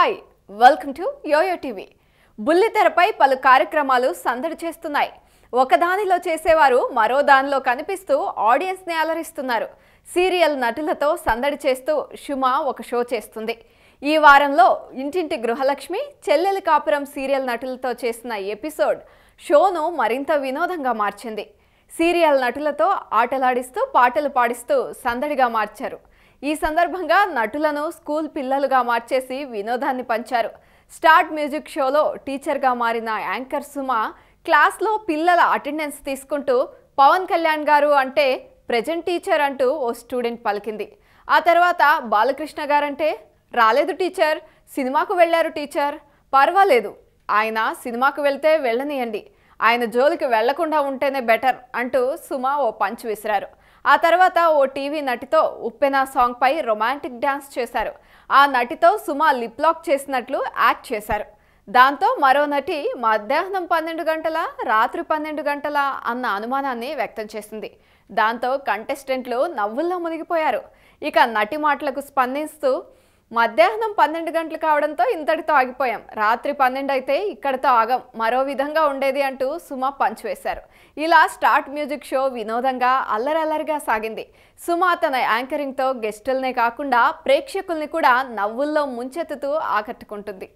hi welcome to YoYo TV బుల్లితెరపై పలు కార్యక్రమాలు సందడి చేస్తున్నాయి ఒకదానిలో చేసేవారు మరో దానిలో కనిపిస్తూ ఆడియన్స్ని అలరిస్తున్నారు సీరియల్ నటులతో సందడి చేస్తూ షుమా ఒక షో చేస్తుంది ఈ వారంలో ఇంటింటి గృహలక్ష్మి చెల్లెలి కాపురం సీరియల్ నటులతో చేసిన ఎపిసోడ్ షోను మరింత వినోదంగా మార్చింది సీరియల్ నటులతో ఆటలాడిస్తూ పాటలు పాడిస్తూ సందడిగా మార్చారు ఈ సందర్భంగా నటులను స్కూల్ పిల్లలుగా మార్చేసి వినోదాన్ని పంచారు స్టార్ట్ మ్యూజిక్ షోలో టీచర్గా మారిన యాంకర్ సుమ క్లాస్లో పిల్లల అటెండెన్స్ తీసుకుంటూ పవన్ కళ్యాణ్ గారు అంటే ప్రజెంట్ టీచర్ అంటూ ఓ స్టూడెంట్ పలికింది ఆ తర్వాత బాలకృష్ణ గారంటే రాలేదు టీచర్ సినిమాకు వెళ్ళారు టీచర్ పర్వాలేదు ఆయన సినిమాకు వెళ్తే వెళ్ళనియండి ఆయన జోలికి వెళ్లకుండా ఉంటేనే బెటర్ అంటూ సుమా ఓ పంచ్ విసిరారు ఆ తర్వాత ఓ టీవీ నటితో ఉప్పెన సాంగ్పై రొమాంటిక్ డ్యాన్స్ చేశారు ఆ నటితో సుమా లిప్లాక్ చేసినట్లు యాక్ట్ చేశారు దాంతో మరో నటి మధ్యాహ్నం పన్నెండు గంటల రాత్రి పన్నెండు గంటల అన్న అనుమానాన్ని వ్యక్తం చేసింది దాంతో కంటెస్టెంట్లు నవ్వుల్లో మునిగిపోయారు ఇక నటి మాటలకు స్పందిస్తూ మధ్యాహ్నం పన్నెండు గంటలు కావడంతో ఇంతటితో ఆగిపోయాం రాత్రి పన్నెండు అయితే ఇక్కడితో ఆగం మరో విధంగా ఉండేది అంటూ సుమ పంచివేశారు ఇలా స్టార్ట్ మ్యూజిక్ షో వినోదంగా అల్లరల్లరిగా సాగింది సుమ తన యాంకరింగ్తో గెస్టులనే కాకుండా ప్రేక్షకుల్ని కూడా నవ్వుల్లో ముంచెత్తుతూ ఆకట్టుకుంటుంది